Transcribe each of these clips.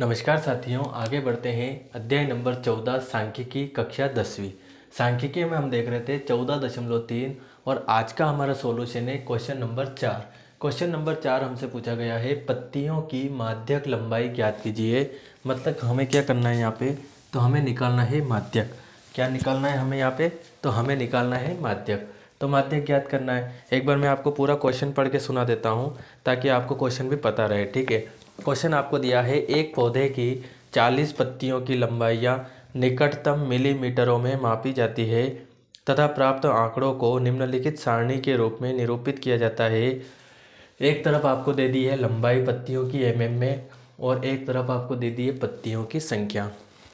नमस्कार साथियों आगे बढ़ते हैं अध्याय नंबर चौदह सांख्यिकी कक्षा दसवीं सांख्यिकी में हम देख रहे थे चौदह दशमलव तीन और आज का हमारा सोल्यूशन है क्वेश्चन नंबर चार क्वेश्चन नंबर चार हमसे पूछा गया है पत्तियों की माध्यक लंबाई ज्ञात कीजिए मतलब हमें क्या करना है यहाँ पे तो हमें निकालना है माध्यक क्या निकालना है हमें यहाँ पे तो हमें निकालना है माध्यक तो माध्यक ज्ञात करना है एक बार मैं आपको पूरा क्वेश्चन पढ़ के सुना देता हूँ ताकि आपको क्वेश्चन भी पता रहे ठीक है क्वेश्चन आपको दिया है एक पौधे की चालीस पत्तियों की लंबाइयाँ निकटतम मिलीमीटरों में मापी जाती है तथा प्राप्त आंकड़ों को निम्नलिखित सारणी के रूप में निरूपित किया जाता है एक तरफ आपको दे दी है लंबाई पत्तियों की एम mm में और एक तरफ आपको दे दी है पत्तियों की संख्या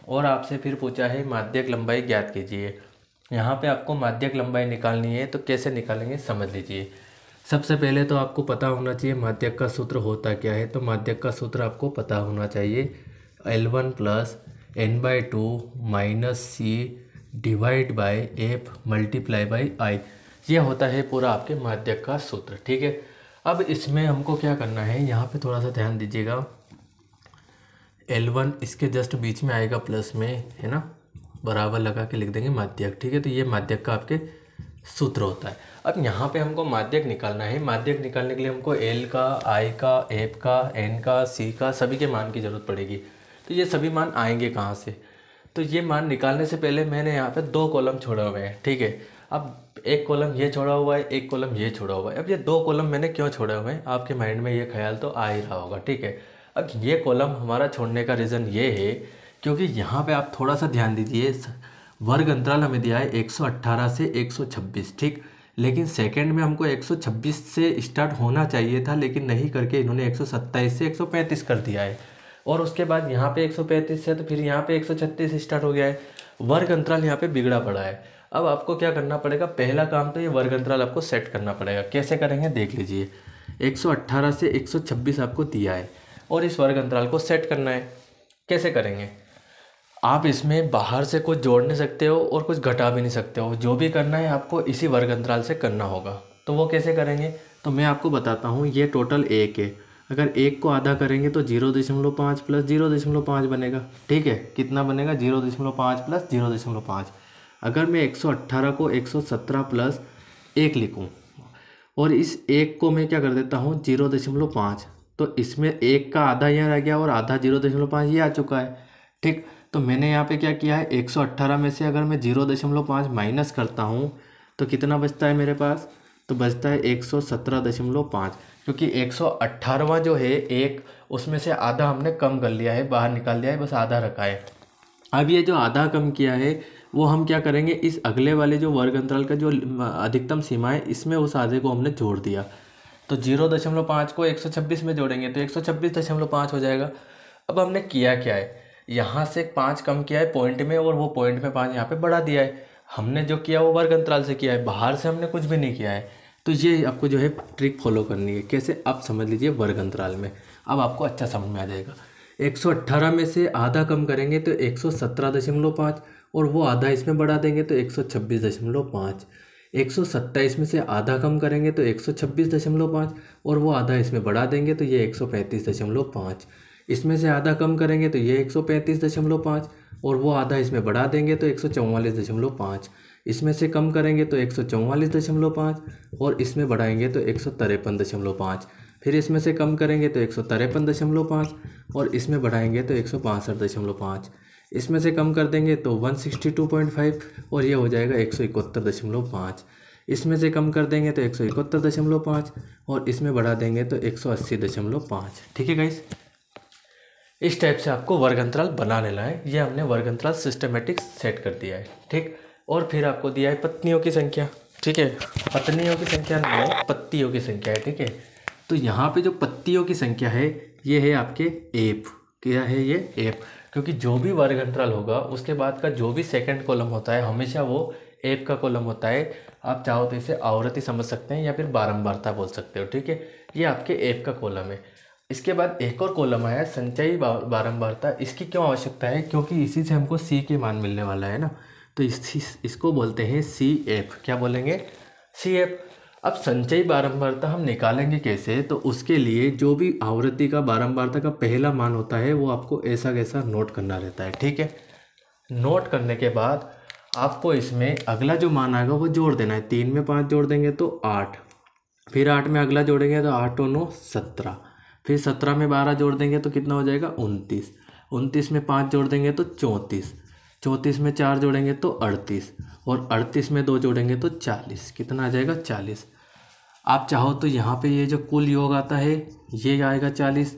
और आपसे फिर पूछा है माध्यक लंबाई ज्ञात कीजिए यहाँ पे आपको माध्यक लंबाई निकालनी है तो कैसे निकालेंगे समझ लीजिए सबसे पहले तो आपको पता होना चाहिए माध्यक का सूत्र होता क्या है तो माध्यक का सूत्र आपको पता होना चाहिए L one plus N by two minus C divide by F multiply by I ये होता है पूरा आपके माध्यक का सूत्र ठीक है अब इसमें हमको क्या करना है यहाँ पे थोड़ा सा ध्यान दीजिएगा एल वन इसके जस्ट बीच में आएगा प्लस में है ना बराबर लगा के लिख देंगे माध्यक ठीक है तो ये माध्यक का आपके सूत्र होता है अब यहाँ पे हमको माध्यक निकालना है माध्यक निकालने के लिए हमको एल का आई का एफ का एन का सी का सभी के मान की ज़रूरत पड़ेगी तो ये सभी मान आएंगे कहाँ से तो ये मान निकालने से पहले मैंने यहाँ पे दो कॉलम छोड़े हुए हैं ठीक है अब एक कॉलम ये छोड़ा हुआ है एक कॉलम ये छोड़ा हुआ है अब ये दो कॉलम मैंने क्यों छोड़े हुए हैं आपके माइंड में ये ख्याल तो आ ही रहा होगा ठीक है अब ये कॉलम हमारा छोड़ने का रीज़न ये है क्योंकि यहाँ पे आप थोड़ा सा ध्यान दीजिए वर्ग अंतराल हमें दिया है 118 से 126 ठीक लेकिन सेकंड में हमको 126 से स्टार्ट होना चाहिए था लेकिन नहीं करके इन्होंने 127 से 135 कर दिया है और उसके बाद यहाँ पे 135 से तो फिर यहाँ पे 136 स्टार्ट हो गया है वर्ग अंतराल यहाँ पे बिगड़ा पड़ा है अब आपको क्या करना पड़ेगा पहला काम तो ये वर्ग अंतराल आपको सेट करना पड़ेगा कैसे करेंगे देख लीजिए 118 से 126 आपको दिया है और इस वर्ग अंतराल को सेट करना है कैसे करेंगे आप इसमें बाहर से कुछ जोड़ नहीं सकते हो और कुछ घटा भी नहीं सकते हो जो भी करना है आपको इसी वर्ग अंतराल से करना होगा तो वो कैसे करेंगे तो मैं आपको बताता हूँ ये टोटल एक है अगर एक को आधा करेंगे तो जीरो दशमलव पाँच प्लस जीरो दशमलव पाँच बनेगा ठीक है कितना बनेगा जीरो दशमलव पाँच प्लस जीरो दशमलव पाँच अगर मैं एक सौ अट्ठारह को एक सौ सत्रह प्लस एक लिखूँ और इस एक को मैं क्या कर देता हूँ जीरो दशमलव पाँच तो इसमें एक का आधा यहाँ रह गया और आधा जीरो दशमलव पाँच ये आ चुका है ठीक तो मैंने यहाँ पे क्या किया है 118 में से अगर मैं जीरो दशमलव पाँच माइनस करता हूँ तो कितना बचता है मेरे पास तो बचता है एक सौ सत्रह दशमलव पाँच क्योंकि एक सौ अट्ठारहवा जो है एक उसमें से आधा हमने कम कर लिया है बाहर निकाल लिया है बस आधा रखा है अब ये जो आधा कम किया है वो हम क्या करेंगे इस अगले वाले जो वर्ग अंतराल का जो अधिकतम सीमा है इसमें उस आधे को हमने जोड़ दिया तो जीरो दशमलव पाँच को एक सौ छब्बीस में जोड़ेंगे तो एक सौ छब्बीस दशमलव पाँच हो जाएगा अब हमने किया क्या है यहाँ से पाँच कम किया है पॉइंट में और वो पॉइंट में पाँच यहाँ पे बढ़ा दिया है हमने जो किया वो वर्ग अंतराल से किया है बाहर से हमने कुछ भी नहीं किया है तो ये आपको जो है ट्रिक फॉलो करनी है कैसे आप समझ लीजिए वर्ग अंतराल में अब आपको अच्छा समझ में आ जाएगा एक में से आधा कम करेंगे तो एक और वो आधा इसमें बढ़ा देंगे तो एक 127 में से आधा कम करेंगे तो 126.5 और वो आधा इसमें बढ़ा देंगे तो ये 135.5 इसमें से आधा कम करेंगे तो ये एक सौ पैंतीस दशमलव पाँच और वो आधा इसमें बढ़ा देंगे तो एक सौ चौवालीस दशमलव पाँच इसमें से कम करेंगे तो एक सौ चौवालीस दशमलव पाँच और इसमें बढ़ाएंगे तो एक सौ तिरपन दशमलव पाँच फिर इसमें से कम करेंगे तो एक सौ तिरपन दशमलव पाँच और इसमें बढ़ाएंगे तो एक सौ बासठ दशमलव पाँच इसमें से कम कर देंगे तो one sixty two point five और ये हो जाएगा एक सौ इकहत्तर दशमलव पाँच इसमें से कम कर देंगे तो एक सौ इकहत्तर दशमलव पाँच और इसमें बढ़ा देंगे तो एक सौ अस्सी दशमलव पाँच ठीक है गाइस इस टाइप से आपको वर्ग अंतराल बना लेना है ये हमने वर्ग अंतराल सिस्टमेटिक सेट कर दिया है ठीक और फिर आपको दिया है पत्नियों की संख्या ठीक है पत्नियों की संख्या नहीं है पत्तियों की संख्या है ठीक है तो यहाँ पे जो पत्तियों की संख्या है ये है आपके एप क्या है ये एप क्योंकि जो भी वर्ग अंतराल होगा उसके बाद का जो भी सेकंड कॉलम होता है हमेशा वो एप का कॉलम होता है आप चाहो तो इसे आवृत्ति समझ सकते हैं या फिर बारंबारता बोल सकते हो ठीक है ये आपके एप का कॉलम है इसके बाद एक और कॉलम आया संचयी बारंबारता इसकी क्यों आवश्यकता है क्योंकि इसी से हमको सी के मान मिलने वाला है ना तो इस, इसको बोलते हैं सी एफ क्या बोलेंगे सी एफ अब संचयी बारंबारता हम निकालेंगे कैसे तो उसके लिए जो भी आवृत्ति का बारंबारता का पहला मान होता है वो आपको ऐसा कैसा नोट करना रहता है ठीक है नोट करने के बाद आपको इसमें अगला जो मान आएगा वो जोड़ देना है तीन में पाँच जोड़ देंगे तो आठ फिर आठ में अगला जोड़ेंगे तो आठ और नौ सत्रह फिर सत्रह में बारह जोड़ देंगे तो कितना हो जाएगा उनतीस उनतीस में पाँच जोड़ देंगे तो चौंतीस चौंतीस में चार जोड़ेंगे तो अड़तीस और अड़तीस में दो जोड़ेंगे तो चालीस कितना आ जाएगा चालीस आप चाहो तो यहाँ पे ये जो कुल योग आता है ये आएगा चालीस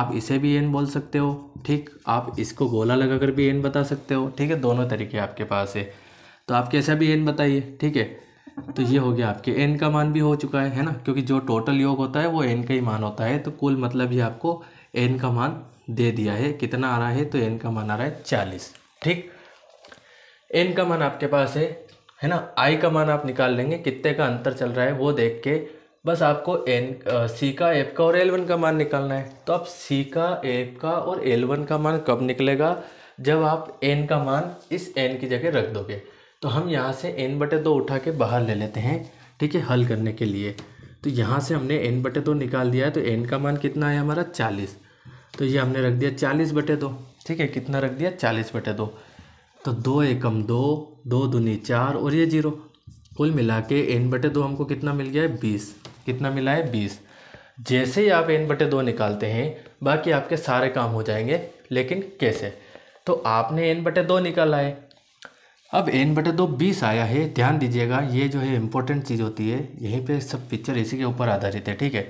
आप इसे भी एन बोल सकते हो ठीक आप इसको गोला लगा कर भी एन बता सकते हो ठीक है दोनों तरीके आपके पास है तो आप कैसा भी एन बताइए ठीक है तो ये हो गया आपके एन का मान भी हो चुका है है ना क्योंकि जो टोटल योग होता है वो एन का ही मान होता है तो कुल मतलब ये आपको एन का मान दे दिया है कितना आ रहा है तो एन का मान आ रहा है चालीस ठीक एन का मान आपके पास है है ना आई का मान आप निकाल लेंगे कितने का अंतर चल रहा है वो देख के बस आपको एन सी का एफ का और एल वन का मान निकालना है तो आप सी का एफ का और एल वन का मान कब निकलेगा जब आप एन का मान इस एन की जगह रख दोगे तो हम यहाँ से एन बटे दो उठा के बाहर ले लेते हैं ठीक है हल करने के लिए तो यहाँ से हमने एन बटे दो निकाल दिया है तो एन का मान कितना है हमारा चालीस तो ये हमने रख दिया चालीस बटे दो ठीक है कितना रख दिया चालीस बटे दो तो दो एकम दो दो दूनी चार और ये जीरो कुल मिला के एन बटे दो हमको कितना मिल गया है बीस कितना मिला है बीस जैसे ही आप एन बटे दो निकालते हैं बाकी आपके सारे काम हो जाएंगे लेकिन कैसे तो आपने एन बटे दो निकाला है अब एन बटे दो बीस आया है ध्यान दीजिएगा ये जो है इम्पोर्टेंट चीज़ होती है यहीं पे सब पिक्चर इसी के ऊपर आधारित है ठीक है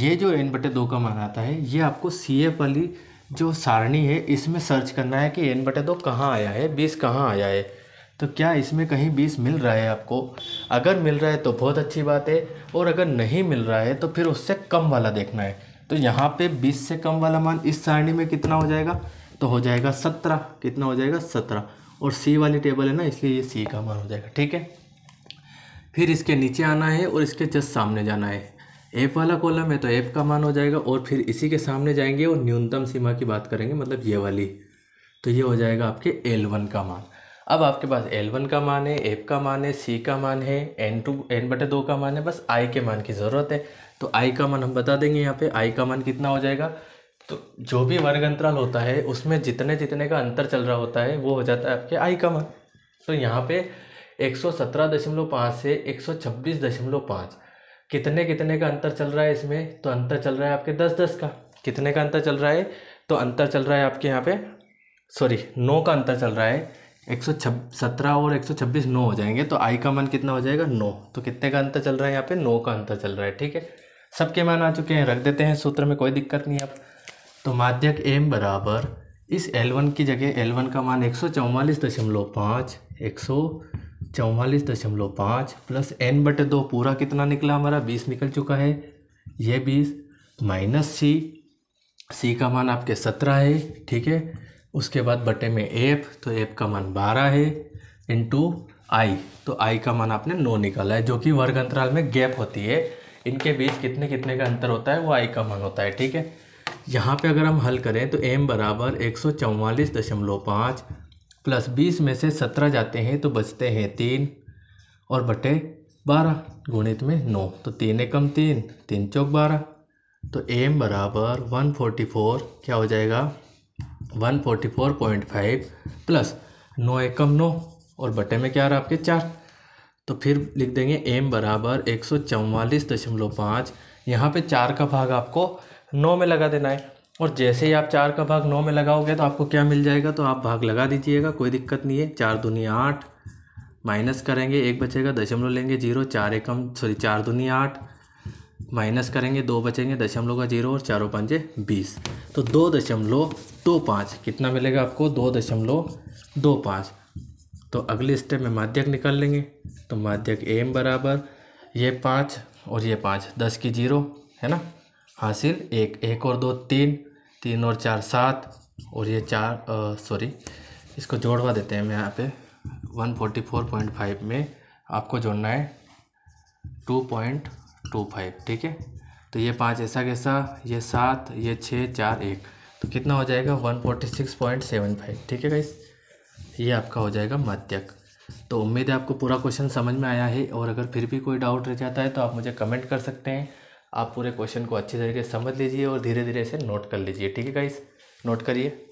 ये जो एन बटे दो का मान आता है ये आपको सी एफ वाली जो सारणी है इसमें सर्च करना है कि एन बटे दो कहाँ आया है बीस कहाँ आया है तो क्या इसमें कहीं बीस मिल रहा है आपको अगर मिल रहा है तो बहुत अच्छी बात है और अगर नहीं मिल रहा है तो फिर उससे कम वाला देखना है तो यहाँ पे बीस से कम वाला मान इस सारणी में कितना हो जाएगा तो हो जाएगा सत्रह कितना हो जाएगा सत्रह और सी वाली टेबल है ना इसलिए ये सी का मान हो जाएगा ठीक है फिर इसके नीचे आना है और इसके जस्ट सामने जाना है एफ वाला कॉलम है तो एफ का मान हो जाएगा और फिर इसी के सामने जाएंगे और न्यूनतम सीमा की बात करेंगे मतलब ये वाली तो ये हो जाएगा आपके एल वन का मान अब आपके पास एल वन का मान है एफ का मान है सी का मान है एन टू एन बटे दो का मान है बस आई के मान की ज़रूरत है तो आई का मान हम बता देंगे यहाँ पे आई का मान कितना हो जाएगा तो जो भी वर्ग अंतराल होता है उसमें जितने जितने का अंतर चल रहा होता है वो हो जाता है आपके आई का मान तो यहाँ पे पाँच से एक सौ छब्बीस दशमलव पाँच कितने कितने का अंतर चल रहा है इसमें तो अंतर चल रहा है आपके दस दस का कितने का अंतर चल रहा है तो अंतर चल रहा है आपके यहाँ पे सॉरी नौ का अंतर चल रहा है एक सौ सत्रह और एक सौ छब्बीस नौ हो जाएंगे तो आई का मान कितना हो जाएगा नौ तो कितने का अंतर चल रहा है यहाँ पे नौ का अंतर चल रहा है ठीक है सबके मान आ चुके हैं रख देते हैं सूत्र में कोई दिक्कत नहीं आप तो माध्यक एम बराबर इस वन की जगह वन का मान एक सौ चौवालीस दशमलव पाँच एक सौ चौवालीस दशमलव पाँच प्लस एन बटे दो पूरा कितना निकला हमारा बीस निकल चुका है ये बीस माइनस सी सी का मान आपके सत्रह है ठीक है उसके बाद बटे में एफ तो एफ का मान बारह है इंटू आई तो आई का मान आपने नौ निकाला है जो कि वर्ग अंतराल में गैप होती है इनके बीच कितने कितने का अंतर होता है वो आई का मान होता है ठीक है यहाँ पे अगर हम हल करें तो एम बराबर एक सौ दशमलव पाँच प्लस बीस में से सत्रह जाते हैं तो बचते हैं तीन और बटे बारह गुणित में नौ तो तीन एकम तीन तीन चौक बारह तो एम बराबर वन फोर्टी फोर क्या हो जाएगा one forty four point five plus नौ एकम नौ और बटे में क्या आ रहा आपके चार तो फिर लिख देंगे एम बराबर एक सौ चौवालीस दशमलव पाँच यहाँ पर चार का भाग आपको नौ में लगा देना है और जैसे ही आप चार का भाग नौ में लगाओगे तो आपको क्या मिल जाएगा तो आप भाग लगा दीजिएगा कोई दिक्कत नहीं है चार दुनिया आठ माइनस करेंगे एक बचेगा दशमलव लेंगे जीरो चार एकम सॉरी चार दुनिया आठ माइनस करेंगे दो बचेंगे दशमलव का जीरो और चारों पंजे बीस तो दो दशमलव दो पाँच कितना मिलेगा आपको दो दशमलव दो पाँच तो अगले स्टेप में माध्यक निकाल लेंगे तो माध्यक एम बराबर ये पाँच और ये पाँच दस की जीरो है ना हासिल एक एक और दो तीन तीन और चार सात और ये चार सॉरी इसको जोड़वा देते हैं मैं यहाँ पे one forty four point five में आपको जोड़ना है टू टू पॉइंट फाइव ठीक है तो ये पाँच ऐसा कैसा ये सात ये छः चार एक तो कितना हो जाएगा one forty six point seven five ठीक है गाइस ये आपका हो जाएगा मध्यक तो उम्मीद है आपको पूरा क्वेश्चन समझ में आया है और अगर फिर भी कोई डाउट रह जाता है तो आप मुझे कमेंट कर सकते हैं आप पूरे क्वेश्चन को अच्छे तरीके से समझ लीजिए और धीरे धीरे इसे नोट कर लीजिए ठीक है गाइस नोट करिए